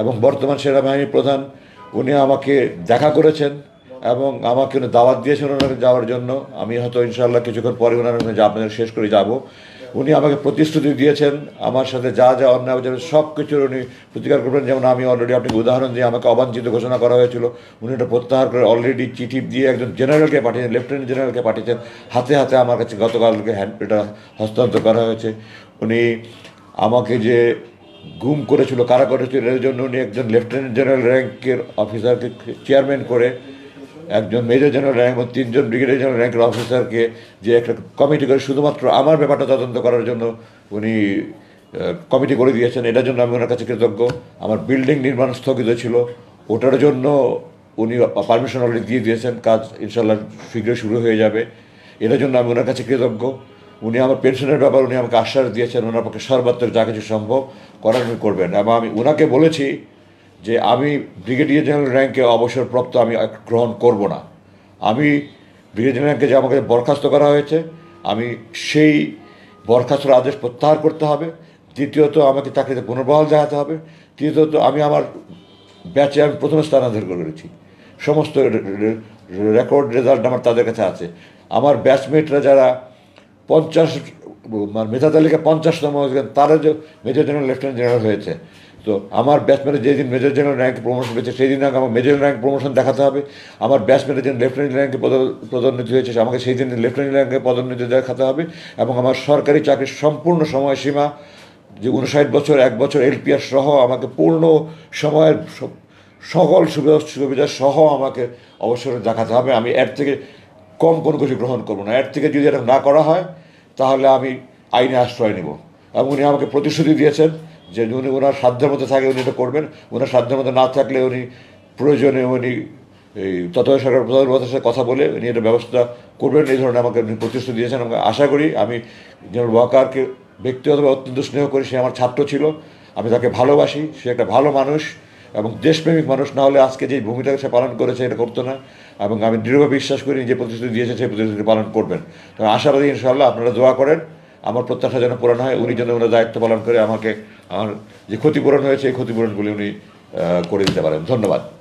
এবং বর্তমান সেনাবাহিনীর প্রধান উনি আমাকে দেখা করেছেন এবং আমাকে উনি দাওয়াত দিয়েছেন ওনাকে যাওয়ার জন্য আমি হয়তো ইনশাল্লাহ কিছুক্ষণ পরে ওনার আপনাদের শেষ করে যাব উনি আমাকে প্রতিশ্রুতি দিয়েছেন আমার সাথে যা যা অন্যায় হয়েছে সব কিছুর উনি প্রতিকার করবেন যেমন আমি অলরেডি আপনাকে উদাহরণ দিয়ে আমাকে অবাঞ্ছিত ঘোষণা করা হয়েছিল উনি এটা প্রত্যাহার করে অলরেডি চিঠি দিয়ে একজন জেনারেলকে পাঠিয়েছেন লেফটেন্যান্ট জেনারেলকে পাঠিয়েছেন হাতে হাতে আমার কাছে গতকালকে হ্যান্ড এটা হস্তান্তর করা হয়েছে উনি আমাকে যে গুম করেছিল কারা করেছিল এর জন্য উনি একজন লেফটেন্যান্ট জেনারেল র্যাঙ্কের অফিসারকে চেয়ারম্যান করে একজন মেজর জেনারেল র্যাঙ্ক এবং তিনজন ব্রিগেডিয়ার জেনারেল র্যাঙ্কের অফিসারকে যে একটা কমিটি করে শুধুমাত্র আমার ব্যাপারটা তদন্ত করার জন্য উনি কমিটি করে দিয়েছেন এটার জন্য আমি ওনার কাছে কৃতজ্ঞ আমার বিল্ডিং নির্মাণ স্থগিত ছিল ওটার জন্য উনি পারমিশন অলরেডি দিয়ে দিয়েছেন কাজ ইনশাল্লাহ শীঘ্রই শুরু হয়ে যাবে এটার জন্য আমি ওনার কাছে কৃতজ্ঞ উনি আমার পেনশনের ব্যাপার উনি আমাকে আশ্বাস দিয়েছেন ওনার পক্ষে সর্বাত্মক যা কিছু সম্ভব করার উনি করবেন এবং আমি ওনাকে বলেছি যে আমি ব্রিগেডিয়ার জেনারেল র্যাঙ্কে অবসরপ্রাপ্ত আমি গ্রহণ করব না আমি ব্রিগেডিয়ার র্যাঙ্কে যে আমাকে বরখাস্ত করা হয়েছে আমি সেই বরখাস্তর আদেশ প্রত্যাহার করতে হবে দ্বিতীয়ত আমাকে চাকরিতে পুনর্বহাল দেখাতে হবে তৃতীয়ত আমি আমার ব্যাচে আমি প্রথমে স্থানান্তর করেছি সমস্ত রেকর্ড রেজাল্ট আমার তাদের কাছে আছে আমার ব্যাচমেটরা যারা পঞ্চাশ মানে মেধা তালিকা পঞ্চাশতম তারা যে মেজর জেনারেল লেফটেন্যান্ট জেনারেল হয়েছে তো আমার ব্যাটসম্যানের যেদিন মেজর জেনারেল র্যাঙ্ক প্রমোশন পেয়েছে সেই দিন আমাকে মেজর র্যাঙ্ক প্রমোশন দেখাতে হবে আমার ব্যাটসম্যানের যে লেফটেন্যান্ট র্যাঙ্কে পদোন্নতি হয়েছে আমাকে সেই দিন লেফটেন্যান্ট র্যাঙ্কে পদোন্নতি দেখাতে হবে এবং আমার সরকারি চাকরির সম্পূর্ণ সময়সীমা যে উনষাট বছর এক বছর এলপিআর সহ আমাকে পূর্ণ সময়ের সকল সুবিধা সুবিধা সহ আমাকে অবসরে দেখাতে হবে আমি এর থেকে কম কোনো কিছু গ্রহণ করবো না এর থেকে যদি এরকম না করা হয় তাহলে আমি আইনে আশ্রয় নেব এবং উনি আমাকে প্রতিশ্রুতি দিয়েছেন যে উনি ওনার সাধ্যের মধ্যে থাকে উনি এটা করবেন ওনার সাধ্যের মধ্যে না থাকলে উনি প্রয়োজনে উনি এই তত্ত্বাবধায়ক সরকার প্রধানমন্ত্রীর সাথে কথা বলে উনি এটা ব্যবস্থা করবেন এই ধরনের আমাকে উনি প্রতিশ্রুতি দিয়েছেন আমাকে আশা করি আমি জেনারেল ওয়াকারকে ব্যক্তিগতভাবে অত্যন্ত স্নেহ করি সে আমার ছাত্র ছিল আমি তাকে ভালোবাসি সে একটা ভালো মানুষ এবং দেশপ্রেমিক মানুষ না হলে আজকে যে ভূমিটাকে সে পালন করেছে এটা করতো না এবং আমি দৃঢ়ভাবে বিশ্বাস করি যে প্রতিশ্রুতি দিয়েছে সেই প্রতিশ্রুতি পালন করবেন তো আশাবাদী ইনশাল্লাহ আপনারা দোয়া করেন আমার প্রত্যাশা যেন পূরণ হয় উনি যেন ওনার দায়িত্ব পালন করে আমাকে আমার যে ক্ষতিপূরণ হয়েছে এই ক্ষতিপূরণগুলি উনি করে দিতে পারেন ধন্যবাদ